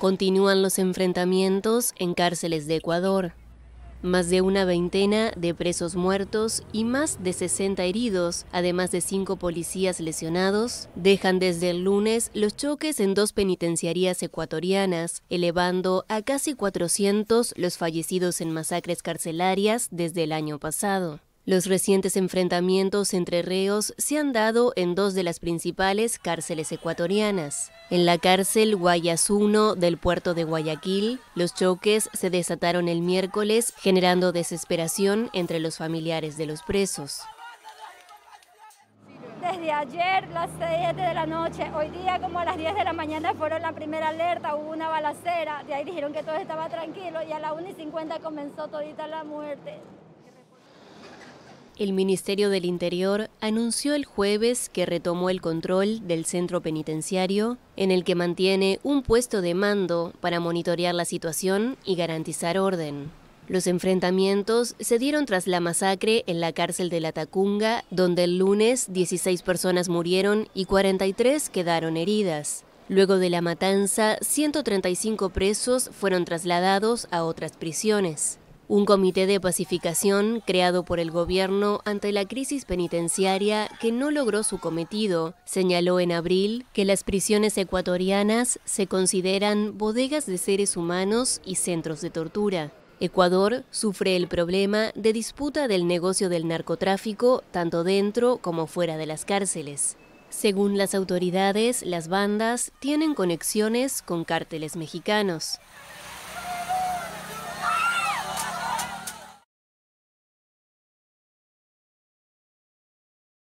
Continúan los enfrentamientos en cárceles de Ecuador. Más de una veintena de presos muertos y más de 60 heridos, además de cinco policías lesionados, dejan desde el lunes los choques en dos penitenciarías ecuatorianas, elevando a casi 400 los fallecidos en masacres carcelarias desde el año pasado. Los recientes enfrentamientos entre reos se han dado en dos de las principales cárceles ecuatorianas. En la cárcel Guayas Guayasuno del puerto de Guayaquil, los choques se desataron el miércoles, generando desesperación entre los familiares de los presos. Desde ayer, las 7 de la noche, hoy día como a las 10 de la mañana fueron la primera alerta, hubo una balacera, de ahí dijeron que todo estaba tranquilo y a las 1 y 50 comenzó todita la muerte. El Ministerio del Interior anunció el jueves que retomó el control del centro penitenciario, en el que mantiene un puesto de mando para monitorear la situación y garantizar orden. Los enfrentamientos se dieron tras la masacre en la cárcel de La Tacunga, donde el lunes 16 personas murieron y 43 quedaron heridas. Luego de la matanza, 135 presos fueron trasladados a otras prisiones un comité de pacificación creado por el gobierno ante la crisis penitenciaria que no logró su cometido. Señaló en abril que las prisiones ecuatorianas se consideran bodegas de seres humanos y centros de tortura. Ecuador sufre el problema de disputa del negocio del narcotráfico tanto dentro como fuera de las cárceles. Según las autoridades, las bandas tienen conexiones con cárteles mexicanos.